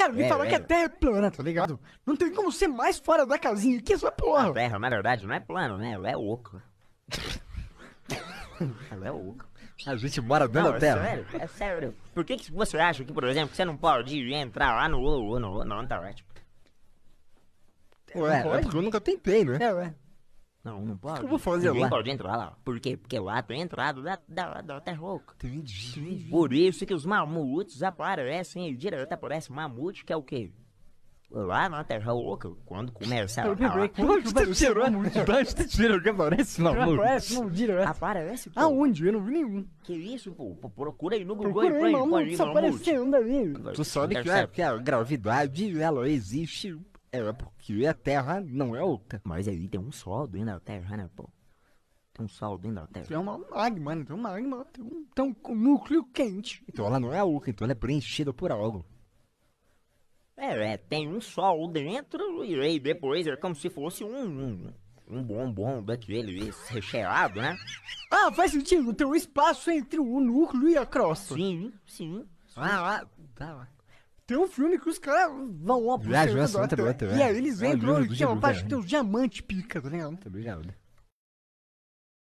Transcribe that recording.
Cara, me é, falou é. que a Terra é plana, tá ligado? Não tem como ser mais fora da casinha que é porra. A Terra, na verdade, não é plano né? Ela é oco Ela é oco A gente mora dentro da é Terra. É sério, é sério. Por que, que você acha que, por exemplo, você não pode entrar lá no, no, no, no Antártico? Ué, é porque eu nunca tentei, né? É, ué. Não, não pode. O que eu vou fazer Ninguém lá? pode entrar lá. Por quê? Porque lá tem é entrado da, da, da Terra Louca. Entendi. Por isso que os mamutes aparecem direto, aparece mamute, que é o quê? Lá na Terra Louca, quando começa a falar... Quando tá tirando que aparece não. Aparece não direto. Aparece, pô. Aonde? Eu não vi nenhum. Que isso, pô? Procura aí no Google Procura aí, mamute, só aparecendo ali. Tu sabe que, é, que a gravidade, ela existe é porque a Terra não é outra. Mas aí tem um sol dentro da Terra, né, pô? Tem um sol dentro da Terra. Tem uma magma, né? Tem uma magma, tem um, tem um núcleo quente. Então ela não é outra, então ela é preenchida por algo. É, é, tem um sol dentro e aí depois é como se fosse um, um, um bombom daquele recheado, né? Ah, faz sentido, tem um espaço entre o núcleo e a crosta. Sim, sim. sim. Ah, lá, tá lá. Tem um filme que os caras vão lá pro Viajou, ah, assunto, é, é outro, E aí é. eles ah, é, entram, é que é o pai tem os diamantes pica, tá ligado? Tá ligado.